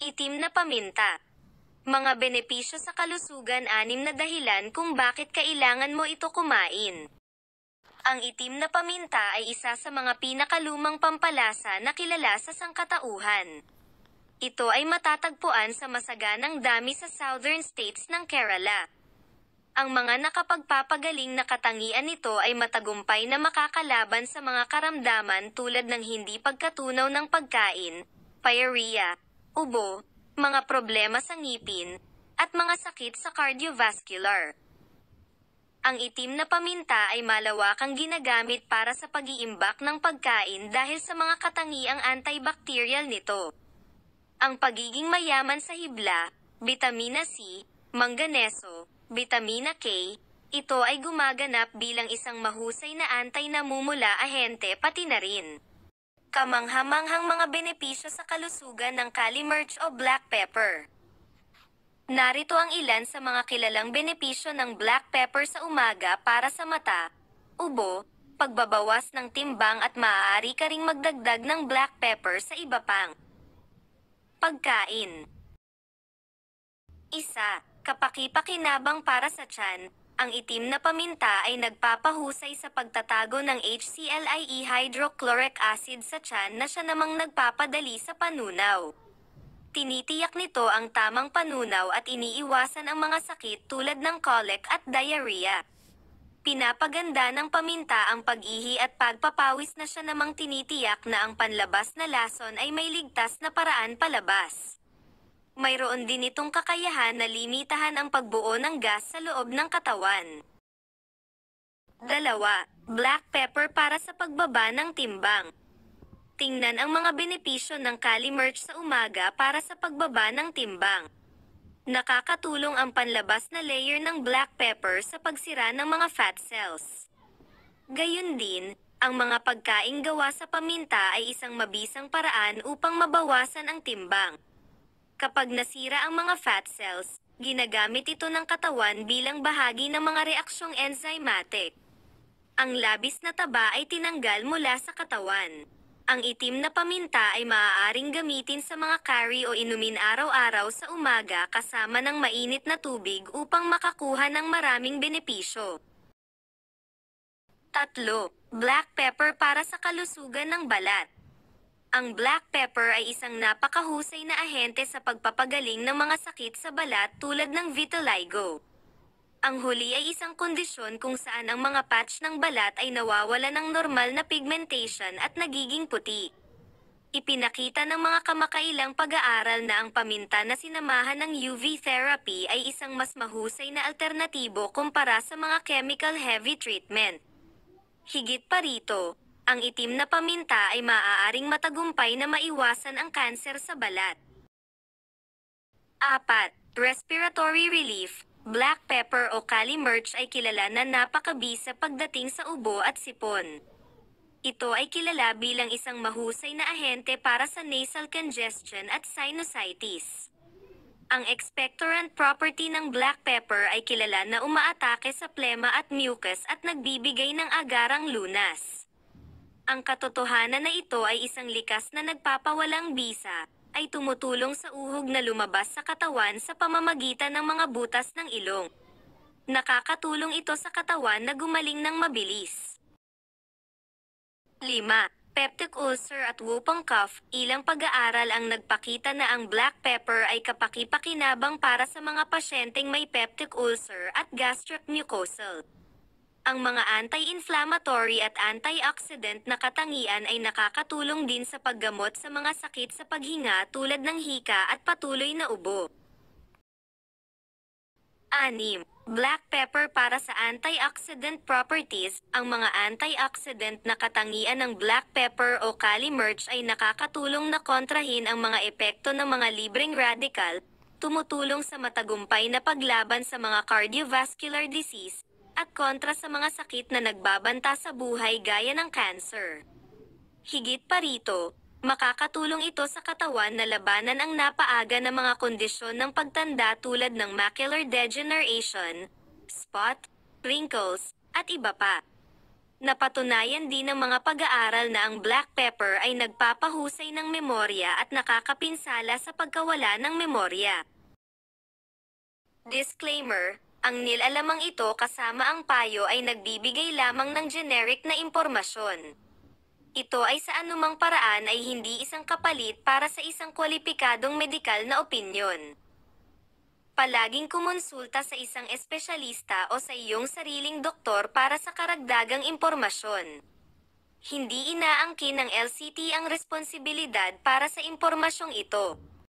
itim na paminta. Mga benepisyo sa kalusugan anim na dahilan kung bakit kailangan mo ito kumain. Ang itim na paminta ay isa sa mga pinakalumang pampalasa na kilala sa sangkatauhan. Ito ay matatagpuan sa masaganang dami sa southern states ng Kerala. Ang mga nakapagpapagaling na katangian nito ay matagumpay na makakalaban sa mga karamdaman tulad ng hindi pagkatunaw ng pagkain, pyorrhea, ubo, mga problema sa ngipin, at mga sakit sa cardiovascular. Ang itim na paminta ay malawakang ginagamit para sa pag-iimbak ng pagkain dahil sa mga katangiang antibacterial nito. Ang pagiging mayaman sa hibla, vitamina C, mangganeso, vitamina K, ito ay gumaganap bilang isang mahusay na anti-namumula ahente pati na rin kamanghamanghang mga benepisyo sa kalusugan ng kali merch o black pepper. Narito ang ilan sa mga kilalang benepisyo ng black pepper sa umaga para sa mata, ubo, pagbabawas ng timbang at maaari ka ring magdagdag ng black pepper sa iba pang pagkain. Isa, kapakipakinabang para sa tiyan, ang itim na paminta ay nagpapahusay sa pagtatago ng HCLIE hydrochloric acid sa tiyan na siya namang nagpapadali sa panunaw. Tinitiyak nito ang tamang panunaw at iniiwasan ang mga sakit tulad ng colic at diarrhea. Pinapaganda ng paminta ang pag-ihi at pagpapawis na siya namang tinitiyak na ang panlabas na lason ay may ligtas na paraan palabas mayroon din itong kakayahan na limitahan ang pagbuo ng gas sa loob ng katawan. Dalawa, black pepper para sa pagbaba ng timbang. Tingnan ang mga benepisyo ng Kali Merch sa umaga para sa pagbaba ng timbang. Nakakatulong ang panlabas na layer ng black pepper sa pagsira ng mga fat cells. Gayun din, ang mga pagkaing gawa sa paminta ay isang mabisang paraan upang mabawasan ang timbang. Kapag nasira ang mga fat cells, ginagamit ito ng katawan bilang bahagi ng mga reaksyong enzymatic. Ang labis na taba ay tinanggal mula sa katawan. Ang itim na paminta ay maaaring gamitin sa mga curry o inumin araw-araw sa umaga kasama ng mainit na tubig upang makakuha ng maraming benepisyo. 3. black pepper para sa kalusugan ng balat. Ang black pepper ay isang napakahusay na ahente sa pagpapagaling ng mga sakit sa balat tulad ng vitiligo. Ang huli ay isang kondisyon kung saan ang mga patch ng balat ay nawawala ng normal na pigmentation at nagiging puti. Ipinakita ng mga kamakailang pag-aaral na ang paminta na sinamahan ng UV therapy ay isang mas mahusay na alternatibo kumpara sa mga chemical-heavy treatment. Higit pa rito, ang itim na paminta ay maaaring matagumpay na maiwasan ang kanser sa balat. 4. Respiratory relief. Black pepper o kali merch ay kilala na napakabisa pagdating sa ubo at sipon. Ito ay kilala bilang isang mahusay na ahente para sa nasal congestion at sinusitis. Ang expectorant property ng black pepper ay kilala na umaatake sa plema at mucus at nagbibigay ng agarang lunas. Ang katotohanan na ito ay isang likas na nagpapawalang bisa, ay tumutulong sa uhog na lumabas sa katawan sa pamamagitan ng mga butas ng ilong. Nakakatulong ito sa katawan na gumaling ng mabilis. 5. Peptic ulcer at whooping cough, ilang pag-aaral ang nagpakita na ang black pepper ay kapaki-pakinabang para sa mga pasyenteng may peptic ulcer at gastric mucosal. Ang mga anti-inflammatory at antioxidant na katangian ay nakakatulong din sa paggamot sa mga sakit sa paghinga tulad ng hika at patuloy na ubo. 6. Black pepper para sa antioxidant properties. Ang mga antioxidant na katangian ng black pepper o kali merch ay nakakatulong na kontrahin ang mga epekto ng mga libreng radical, tumutulong sa matagumpay na paglaban sa mga cardiovascular disease, at kontra sa mga sakit na nagbabanta sa buhay gaya ng cancer. Higit pa rito, makakatulong ito sa katawan na labanan ang napaaga ng mga kondisyon ng pagtanda tulad ng macular degeneration, spot, wrinkles, at iba pa. Napatunayan din ng mga pag-aaral na ang black pepper ay nagpapahusay ng memorya at nakakapinsala sa pagkawala ng memorya. Disclaimer ang nilalamang ito kasama ang payo ay nagbibigay lamang ng generic na impormasyon. Ito ay sa anumang paraan ay hindi isang kapalit para sa isang kwalipikadong medikal na opinyon. Palaging kumonsulta sa isang espesyalista o sa iyong sariling doktor para sa karagdagang impormasyon. Hindi inaangkin ng LCT ang responsibilidad para sa impormasyong ito.